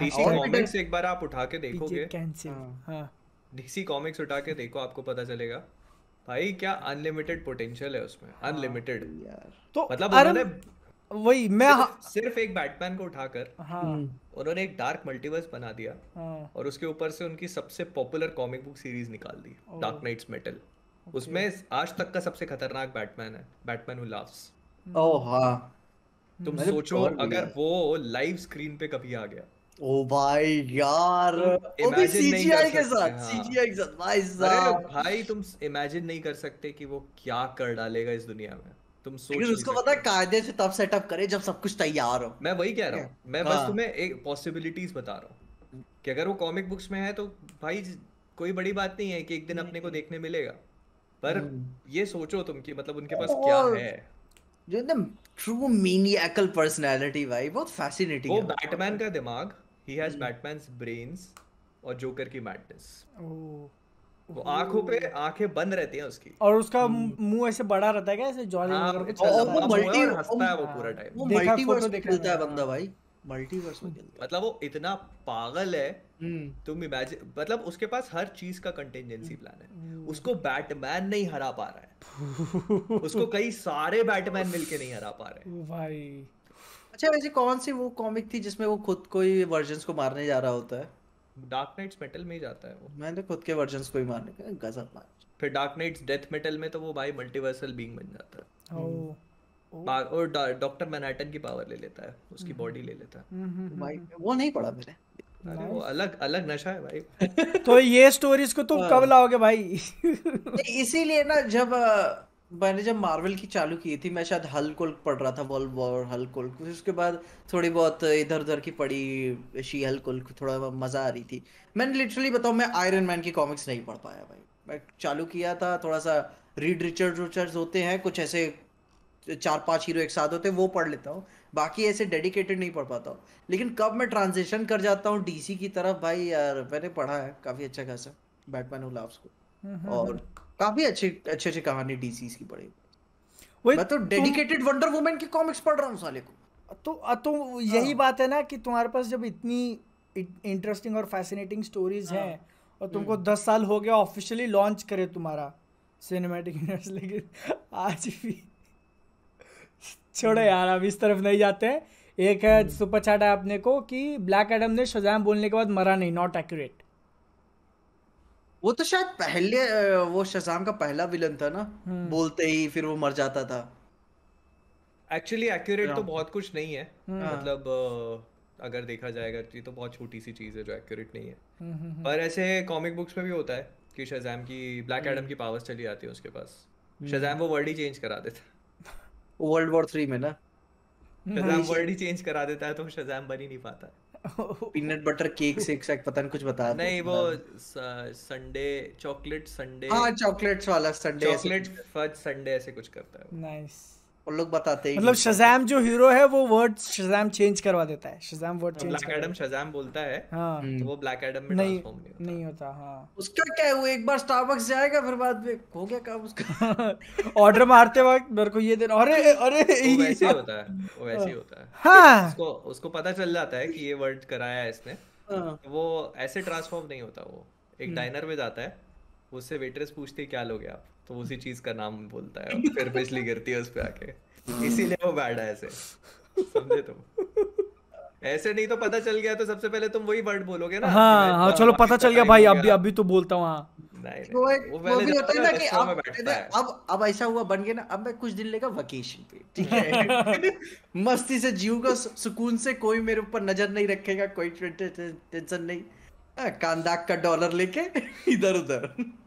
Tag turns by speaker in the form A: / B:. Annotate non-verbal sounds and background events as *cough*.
A: DC comics
B: एक बार आप उठा के देखोगे
A: डीसी
B: कॉमिक्स हाँ। हाँ। उठा के देखो आपको पता चलेगा भाई क्या अनलिमिटेड पोटेंशियल है उसमें अनलिमिटेड हाँ तो मतलब उन्होंने वही मैं सिर्फ, एक बैटमैन को उठाकर हम्म। उन्होंने एक डार्क मल्टीवर्स बना दिया और उसके ऊपर से उनकी सबसे पॉपुलर कॉमिक बुक सीरीज निकाल दी डार्क नाइट्स मेटल उसमें आज तक का सबसे खतरनाक बैटमैन है बैटमैन हु लव्स
C: ओह हां तुम सोचो अगर
B: वो लाइव स्क्रीन पे कभी आ गया
C: ओ भाई यार वो भी सीजीआई के साथ सीजीआई
B: हाँ। के साथ भाई साहब अरे भाई तुम इमेजिन नहीं कर सकते कि वो क्या कर डालेगा इस दुनिया में तुम सोच लेकिन उसको
C: पता है कायदे से तब सेटअप करे जब सब कुछ तैयार हो
B: मैं वही कह रहा हूँ मैं बस हाँ। तुम्हें एक पॉसिबिलिटीज बता रहा हूँ कि अगर वो कॉमिक बुक्स में है तो भाई कोई बड़ी बात नहीं है कि एक दिन अपने को हम्म। देखने मिलेगा पर हम्म। ये सोचो तुम कि मतलब उनके पास क्या
C: है जो एकदम ट्रू मीनियकल पर्सनालिटी भाई बहुत फैसिनेटिंग वो बैटमैन का दिमाग
B: ही हैज hmm. batman's brains और जोकर की मैडनेस वो आंखों पे आंखें बंद रहती हैं उसकी
A: और उसका hmm. मुंह ऐसे बड़ा रहता है क्या ऐसे जॉली वगैरह हाँ, कुछ और वो
B: मल्टी हंसता है वो पूरा टाइम वो मल्टीवर्स में खेलता
C: है बंदा भाई मल्टीवर्स में खेलता
B: मतलब वो इतना पागल है hmm. तुम इमेजिन मतलब उसके पास हर चीज का कंटेंजेंसी प्लान है उसको बैटमैन नहीं हरा पा रहा है *laughs* उसको कई सारे बैटमैन मिलके नहीं
C: हरा पा रहे भाई अच्छा वैसे कौन सी वो कॉमिक थी जिसमें वो खुद को ही वर्जन्स को मारने जा रहा होता है डार्क नाइट्स
B: मेटल में ही जाता है वो
C: मैंने खुद के वर्जन्स को ही मारने का गजब
B: मार फिर डार्क नाइट्स डेथ मेटल में तो वो भाई मल्टीवर्सल बीइंग बन जाता
C: है ओह
B: और डॉक्टर मैनहट्टन की पावर ले लेता है उसकी बॉडी हम्म। ले लेता है
C: हम्म, हम्म, भाई वो नहीं पढ़ा
B: मैंने अरे वो अलग अलग नशा है भाई
C: *laughs* तो ये स्टोरीज को तुम कब हाँ। लाओगे भाई इसीलिए ना जब मैंने जब मार्वल की चालू की थी मैं शायद हल्क उल्क पढ़ रहा था वर्ल्ड वॉर हल्क उल्क उसके बाद थोड़ी बहुत इधर उधर की पढ़ी शी हल्क उल्क थोड़ा मज़ा आ रही थी मैंने लिटरली बताऊँ मैं आयरन मैन की कॉमिक्स नहीं पढ़ पाया भाई मैं चालू किया था थोड़ा सा रीड रिचर्ड रिचर्ड होते हैं कुछ ऐसे चार पांच हीरो एक साथ होते हैं वो पढ़ लेता हूँ बाकी ऐसे डेडिकेटेड नहीं पढ़ पाता हूँ लेकिन कब मैं ट्रांजेक्शन कर जाता हूँ डीसी की तरफ भाई यार मैंने पढ़ा है काफ़ी अच्छा खासा बैटमैन हु को हम्म, हम्म, और हम्म। काफी अच्छी अच्छी अच्छी कहानी डीसी की पड़ी मैं तो डेडिकेटेड वंडर वुमेन की कॉमिक्स पढ़ रहा हूँ साले को तो तो यही हाँ। बात है ना कि तुम्हारे पास जब इतनी
A: इंटरेस्टिंग और फैसिनेटिंग स्टोरीज हाँ। हैं और हम्म। तुमको दस साल हो गया ऑफिशियली लॉन्च करे तुम्हारा सिनेमैटिक यूनिवर्स लेकिन आज भी छोड़ो हम्म। यार अब इस तरफ नहीं जाते हैं एक है हम्म। सुपर चैट है आपने को कि ब्लैक एडम ने शजाम बोलने के बाद मरा नहीं नॉट एक्यूरेट
C: वो तो शायद पहले वो शजाम का पहला विलन था ना हम्म। बोलते ही फिर वो मर जाता था
B: एक्चुअली एक्यूरेट तो हाँ। बहुत कुछ नहीं है हाँ। मतलब अगर देखा जाएगा ये तो बहुत छोटी सी चीज है जो एक्यूरेट नहीं है हम्म, हम्म, पर ऐसे कॉमिक बुक्स में भी होता है कि शजाम की ब्लैक एडम की पावर्स चली जाती है उसके पास शजाम वो वर्ल्ड ही चेंज करा देता
C: वर्ल्ड वॉर थ्री में ना शजाम वर्ल्ड ही
B: चेंज करा देता है तो शजाम बन ही नहीं पाता है
C: पीनट बटर केक से एक पता नहीं कुछ बता नहीं वो
B: संडे चॉकलेट संडे हाँ
C: चॉकलेट्स वाला संडे चॉकलेट
B: फज संडे ऐसे कुछ करता है नाइस nice. उन
C: लोग बताते
A: हैं मतलब शज़ाम जो हीरो है वो वर्ड शज़ाम चेंज करवा देता है Shazam word change Black Adam Shazam बोलता है हाँ तो वो ब्लैक एडम में नहीं होता। नहीं होता हाँ
C: उसका क्या है वो एक बार स्टारबक्स जाएगा फिर बाद में हो गया काम उसका
A: ऑर्डर *laughs* मारते वक्त मेरे को ये देना अरे अरे वो वैसे होता है वो वैसे ही होता है हाँ उसको
B: उसको पता चल जाता है कि ये वर्ड कराया है इसने हाँ। वो ऐसे ट्रांसफॉर्म नहीं होता वो एक डाइनर हम्म। में जाता है उससे वेटरेस पूछती है क्या लोगे आप तो उसी चीज का नाम बोलता है फिर बिजली गिरती है उस पर आके इसीलिए वो बैड है ऐसे समझे तुम ऐसे नहीं तो पता चल गया तो सबसे पहले
C: तुम वही वर्ड बोलोगे ना हाँ तो हाँ चलो पता चल गया भाई अभी
A: अभी तो बोलता हूँ
C: मस्ती से जीऊंगा सुकून से कोई मेरे ऊपर नजर नहीं रखेगा कोई टेंशन नहीं कांदाक का डॉलर लेके *laughs* इधर उधर